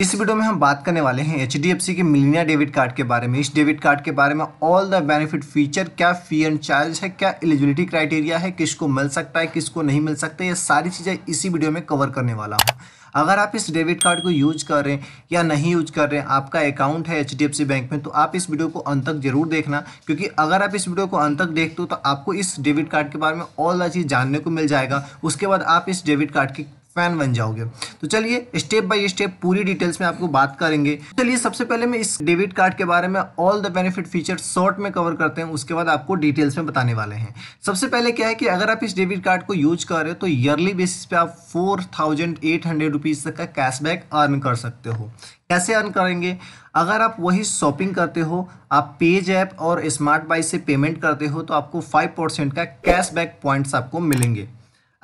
इस वीडियो में हम बात करने वाले हैं एच के मिलीनिया डेबिट कार्ड के बारे में इस डेबिट कार्ड के बारे में ऑल द बेनिफिट फीचर क्या फी एंड चार्ज है क्या एलिजिबिलिटी क्राइटेरिया है किसको मिल सकता है किसको नहीं मिल सकता ये सारी चीज़ें इसी वीडियो में कवर करने वाला हूँ अगर आप इस डेबिट कार्ड को यूज़ कर रहे हैं या नहीं यूज कर रहे हैं आपका अकाउंट है एच बैंक में तो आप इस वीडियो को अंत तक जरूर देखना क्योंकि अगर आप इस वीडियो को अंत तक देखते हो तो आपको इस डेबिट कार्ड के बारे में ऑल द चीज़ जानने को मिल जाएगा उसके बाद आप इस डेबिट कार्ड की फैन बन जाओगे तो चलिए स्टेप बाय स्टेप पूरी डिटेल्स में आपको बात करेंगे चलिए सबसे पहले मैं इस डेबिट कार्ड के बारे में all the benefit feature short में कवर करते हैं उसके बाद आपको डिटेल्स में बताने वाले हैं सबसे पहले क्या है कि अगर आप इस डेबिट कार्ड को यूज कर रहे हो तो ईयरली बेसिस पे आप four thousand eight hundred rupees तक का कैशबैक अर्न कर सकते हो कैसे अर्न करेंगे अगर आप वही शॉपिंग करते हो आप पेज ऐप और स्मार्ट बाई से पेमेंट करते हो तो आपको फाइव परसेंट का कैशबैक पॉइंट्स आपको मिलेंगे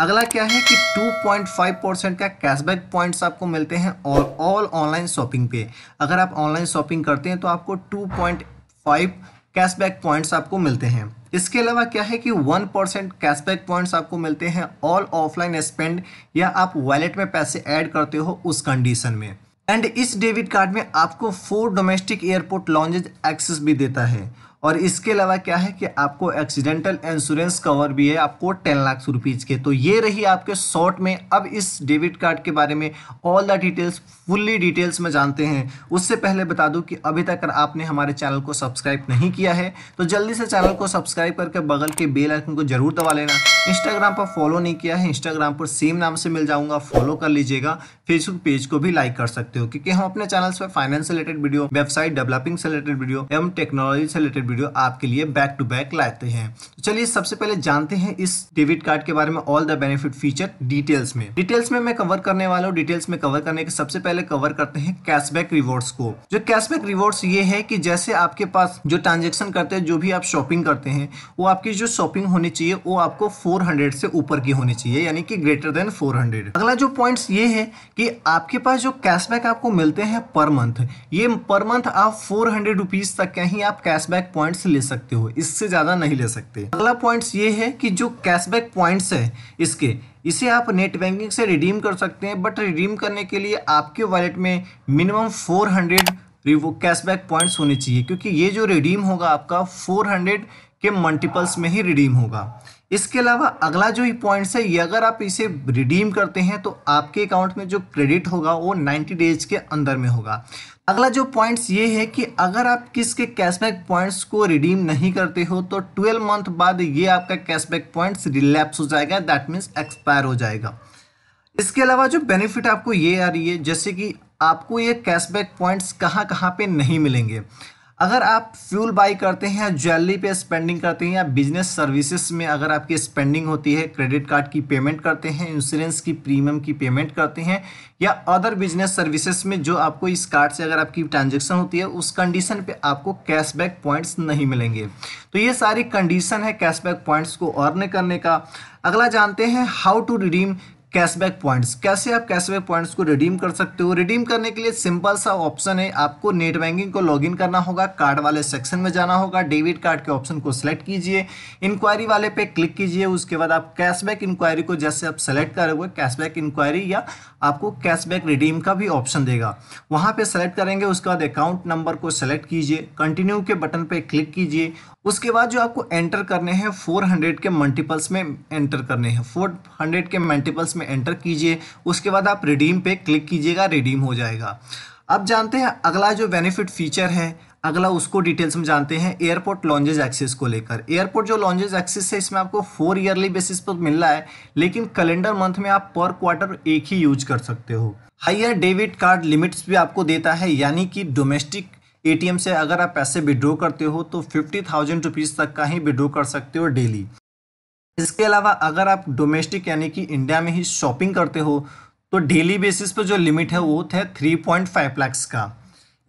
अगला क्या है कि 2.5 परसेंट का कैशबैक पॉइंट्स आपको मिलते हैं और ऑल ऑनलाइन शॉपिंग पे अगर आप ऑनलाइन शॉपिंग करते हैं तो आपको 2.5 कैशबैक पॉइंट्स आपको मिलते हैं इसके अलावा क्या है कि 1 परसेंट कैशबैक पॉइंट्स आपको मिलते हैं ऑल ऑफलाइन स्पेंड या आप वॉलेट में पैसे ऐड करते हो उस कंडीशन में एंड इस डेबिट कार्ड में आपको four domestic airport lounges access भी देता है और इसके अलावा क्या है कि आपको एक्सीडेंटल इंश्योरेंस कवर भी है आपको टेन लाख रुपीज़ के तो ये रही आपके शॉर्ट में अब इस डेबिट कार्ड के बारे में all the details fully details में जानते हैं उससे पहले बता दूं कि अभी तक आपने हमारे चैनल को सब्सक्राइब नहीं किया है तो जल्दी से चैनल को सब्सक्राइब करके बगल के बेल आइकन को जरूर दबा लेना इंस्टाग्राम पर फॉलो नहीं किया है इंस्टाग्राम पर सेम नाम से मिल जाऊंगा फॉलो कर लीजिएगा फेसबुक पेज को भी लाइक कर सकते हो क्योंकि हम अपने चैनल पर फाइनेंस से रिलेटेड वीडियो वेबसाइट डेवलपिंग से रिलेटेड वीडियो एवं टेक्नोलॉजी से रिलेटेड वीडियो आपके लिए बैक टू बैक लाते हैं तो चलिए सबसे पहले जानते हैं इस डेबिट कार्ड के बारे में all the benefit feature details में डिटेल्स में मैं कवर करने वाला हूँ डिटेल्स में कवर करने के सबसे पहले कवर करते हैं कैशबैक रिवॉर्ड्स को जो कैशबैक रिवॉर्ड्स ये है कि जैसे आपके पास जो ट्रांजेक्शन करते हैं जो भी आप शॉपिंग करते हैं वो आपकी जो शॉपिंग होनी चाहिए वो आपको फोर से ऊपर की होनी चाहिए यानी कि ग्रेटर देन फोर अगला जो पॉइंट ये है कि कि आपके पास जो कैशबैक आपको मिलते हैं पर मंथ ये पर मंथ आप फोर हंड्रेड रुपीज़ तक के ही आप कैशबैक पॉइंट्स ले सकते हो इससे ज़्यादा नहीं ले सकते अगला पॉइंट्स ये है कि जो कैशबैक पॉइंट्स है इसके इसे आप नेट बैंकिंग से रिडीम कर सकते हैं बट रिडीम करने के लिए आपके वॉलेट में minimum four hundred cashback points होने चाहिए क्योंकि ये जो रिडीम होगा आपका हंड्रेड के मल्टीपल्स में ही रिडीम होगा इसके अलावा अगला जो ही पॉइंट्स है ये अगर आप इसे रिडीम करते हैं तो आपके अकाउंट में जो क्रेडिट होगा वो 90 डेज के अंदर में होगा अगला जो पॉइंट्स ये है कि अगर आप किसके कैशबैक पॉइंट्स को रिडीम नहीं करते हो तो 12 मंथ बाद ये आपका कैशबैक पॉइंट्स रिलैप्स हो जाएगा दैट मीन्स एक्सपायर हो जाएगा इसके अलावा जो बेनिफिट आपको ये आ रही है जैसे कि आपको ये कैशबैक पॉइंट्स कहाँ कहाँ पर नहीं मिलेंगे अगर आप फ्यूल बाई करते हैं या ज्वेलरी पे स्पेंडिंग करते हैं या बिजनेस सर्विसेज में अगर आपकी स्पेंडिंग होती है क्रेडिट कार्ड की पेमेंट करते हैं इंश्योरेंस की प्रीमियम की पेमेंट करते हैं या अदर बिजनेस सर्विसेज में जो आपको इस कार्ड से अगर आपकी ट्रांजेक्शन होती है उस कंडीशन पे आपको कैशबैक पॉइंट्स नहीं मिलेंगे तो ये सारी कंडीशन है कैशबैक पॉइंट्स को अर्न करने का अगला जानते हैं how to redeem cashback points कैसे आप कैशबैक पॉइंट्स को रिडीम कर सकते हो रिडीम करने के लिए सिंपल सा ऑप्शन है आपको नेट बैंकिंग को लॉगिन करना होगा कार्ड वाले सेक्शन में जाना होगा डेबिट कार्ड के ऑप्शन को सिलेक्ट कीजिए इंक्वायरी वाले पे क्लिक कीजिए उसके बाद आप कैशबैक इंक्वायरी को जैसे आप सेलेक्ट करोगे कैशबैक इंक्वायरी या आपको कैशबैक रिडीम का भी ऑप्शन देगा वहाँ पर सेलेक्ट करेंगे उसके बाद अकाउंट नंबर को सेलेक्ट कीजिए कंटिन्यू के बटन पर क्लिक कीजिए उसके बाद जो आपको एंटर करने हैं 400 के मल्टीपल्स में एंटर करने हैं 400 के मल्टीपल्स में एंटर कीजिए उसके बाद आप रिडीम पे क्लिक कीजिएगा रिडीम हो जाएगा अब जानते हैं अगला जो बेनिफिट फीचर है अगला उसको डिटेल्स में जानते हैं एयरपोर्ट लॉन्जेज एक्सेस को लेकर एयरपोर्ट जो लॉन्जेज एक्सेस है इसमें आपको फोर ईयरली बेसिस पर मिल रहा है लेकिन कैलेंडर मंथ में आप पर क्वार्टर एक ही यूज कर सकते हो हाइयर डेबिट कार्ड लिमिट्स भी आपको देता है यानी कि डोमेस्टिक एटीएम से अगर आप पैसे विड्रॉ करते हो तो फिफ्टी थाउजेंड रुपीज़ तक का ही विड्रॉ कर सकते हो डेली इसके अलावा अगर आप डोमेस्टिक यानी कि इंडिया में ही शॉपिंग करते हो तो डेली बेसिस पर जो लिमिट है वो है थ्री पॉइंट फाइव लैक्स का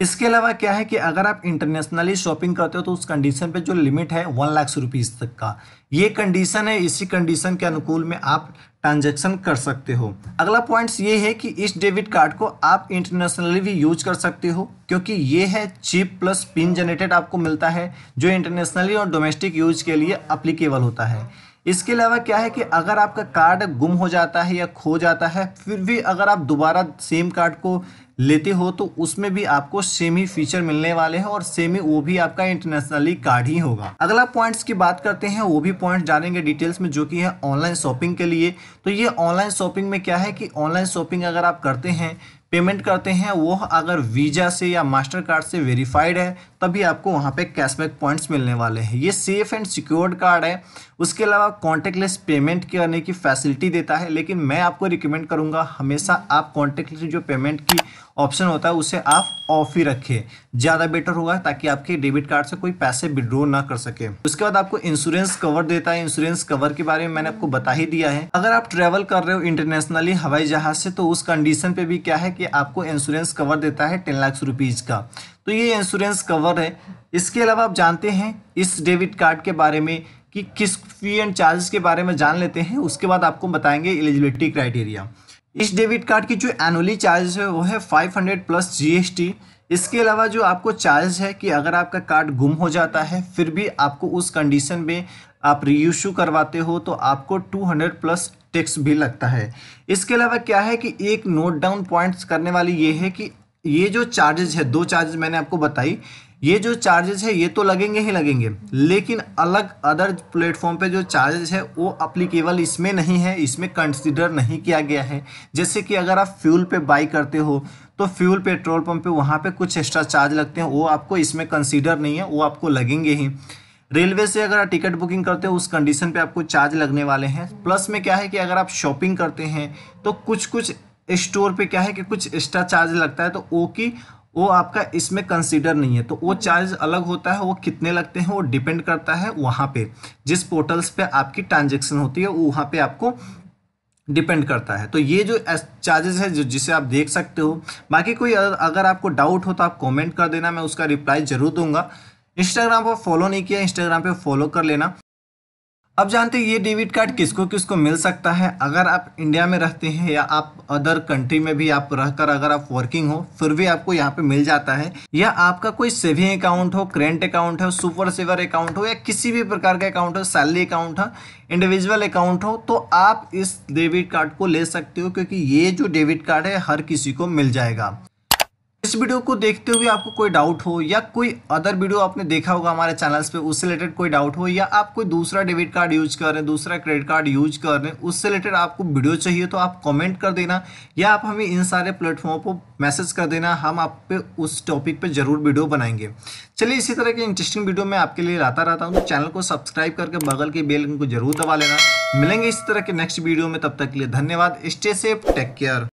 इसके अलावा क्या है कि अगर आप इंटरनेशनली शॉपिंग करते हो तो उस कंडीशन पे जो लिमिट है वन लाख रुपीज़ तक का ये कंडीशन है इसी कंडीशन के अनुकूल में आप ट्रांजेक्शन कर सकते हो अगला पॉइंट्स ये है कि इस डेबिट कार्ड को आप इंटरनेशनली भी यूज कर सकते हो क्योंकि ये है चिप प्लस पिन जनरेटेड आपको मिलता है जो इंटरनेशनली और डोमेस्टिक यूज के लिए अप्लीकेबल होता है इसके अलावा क्या है कि अगर आपका कार्ड गुम हो जाता है या खो जाता है फिर भी अगर आप दोबारा सेम कार्ड को लेते हो तो उसमें भी आपको सेम ही फीचर मिलने वाले हैं और सेम ही वो भी आपका इंटरनेशनली कार्ड ही होगा अगला पॉइंट्स की बात करते हैं वो भी पॉइंट जानेंगे डिटेल्स में जो कि है ऑनलाइन शॉपिंग के लिए तो ये ऑनलाइन शॉपिंग में क्या है कि ऑनलाइन शॉपिंग अगर आप करते हैं पेमेंट करते हैं वो अगर वीज़ा से या मास्टर कार्ड से वेरीफाइड है तभी आपको वहाँ पे कैशबैक पॉइंट्स मिलने वाले हैं ये सेफ़ एंड सिक्योर्ड कार्ड है उसके अलावा कॉन्टेक्टलेस पेमेंट करने की फैसिलिटी देता है लेकिन मैं आपको रिकमेंड करूँगा हमेशा आप कॉन्टेक्टलेस जो पेमेंट की ऑप्शन होता है उसे आप ऑफ ही रखें ज़्यादा बेटर होगा ताकि आपके डेबिट कार्ड से कोई पैसे विड्रॉ ना कर सके उसके बाद आपको इंश्योरेंस कवर देता है इंश्योरेंस कवर के बारे में मैंने आपको बता ही दिया है अगर आप ट्रेवल कर रहे हो इंटरनेशनली हवाई जहाज से तो उस कंडीशन पे भी क्या है कि आपको इंश्योरेंस कवर देता है टेन लाख रुपीज़ का तो ये इंश्योरेंस कवर है इसके अलावा आप जानते हैं इस डेबिट कार्ड के बारे में कि किस फी एंड चार्जेस के बारे में जान लेते हैं उसके बाद आपको बताएंगे एलिजिबिलिटी क्राइटेरिया इस डेबिट कार्ड की जो एनुअली चार्जेस है वो है 500 प्लस जीएसटी इसके अलावा जो आपको चार्ज है कि अगर आपका कार्ड गुम हो जाता है फिर भी आपको उस कंडीशन में आप रीइशू करवाते हो तो आपको 200 प्लस टैक्स भी लगता है इसके अलावा क्या है कि एक नोट डाउन पॉइंट्स करने वाली ये है कि ये जो चार्जेज है दो चार्जेज मैंने आपको बताई ये जो चार्जेस है ये तो लगेंगे ही लगेंगे लेकिन अलग अदर प्लेटफॉर्म पे जो चार्जेस है वो अप्लीकेबल इसमें नहीं है इसमें कंसिडर नहीं किया गया है जैसे कि अगर आप फ्यूल पे बाई करते हो तो फ्यूल पेट्रोल पंप पे वहाँ पे कुछ एक्स्ट्रा चार्ज लगते हैं वो आपको इसमें कंसिडर नहीं है वो आपको लगेंगे ही रेलवे से अगर आप टिकट बुकिंग करते हो उस कंडीशन पे आपको चार्ज लगने वाले हैं प्लस में क्या है कि अगर आप शॉपिंग करते हैं तो कुछ कुछ स्टोर पे क्या है कि कुछ एक्स्ट्रा चार्ज लगता है तो ओ की वो आपका इसमें कंसीडर नहीं है तो वो चार्ज हम्म। अलग होता है वो कितने लगते हैं वो डिपेंड करता है वहाँ पे जिस पोर्टल्स पे आपकी ट्रांजेक्शन होती है वो वहाँ पे आपको डिपेंड करता है तो ये जो चार्जेस है जो जिसे आप देख सकते हो बाकी कोई अगर आपको डाउट हो तो आप कमेंट कर देना मैं उसका रिप्लाई ज़रूर दूंगा इंस्टाग्राम पर फॉलो नहीं किया इंस्टाग्राम पे फॉलो कर लेना अब जानते हैं ये डेबिट कार्ड किसको किसको मिल सकता है अगर आप इंडिया में रहते हैं या आप अदर कंट्री में भी आप रहकर अगर आप वर्किंग हो फिर भी आपको यहाँ पे मिल जाता है या आपका कोई सेविंग अकाउंट हो करेंट अकाउंट हो सुपर सेवर अकाउंट हो या किसी भी प्रकार का अकाउंट हो सैलरी अकाउंट हो इंडिविजुअल अकाउंट हो तो आप इस डेबिट कार्ड को ले सकते हो क्योंकि ये जो डेबिट कार्ड है हर किसी को मिल जाएगा इस वीडियो को देखते हुए आपको कोई डाउट हो या कोई अदर वीडियो आपने देखा होगा हमारे चैनल्स पे उससे रिलेटेड कोई डाउट हो या आप कोई दूसरा डेबिट कार्ड यूज कर रहे हैं दूसरा क्रेडिट कार्ड यूज कर रहे हैं उससे रिलेटेड आपको वीडियो चाहिए तो आप कमेंट कर देना या आप हमें इन सारे प्लेटफॉर्म पर मैसेज कर देना हम आप पे उस टॉपिक पर जरूर वीडियो बनाएंगे चलिए इसी तरह के इंटरेस्टिंग वीडियो मैं आपके लिए लाता रहता हूँ तो चैनल को सब्सक्राइब करके बगल के बेल को जरूर दबा लेना मिलेंगे इस तरह के नेक्स्ट वीडियो में तब तक के लिए धन्यवाद स्टे सेफ टेक केयर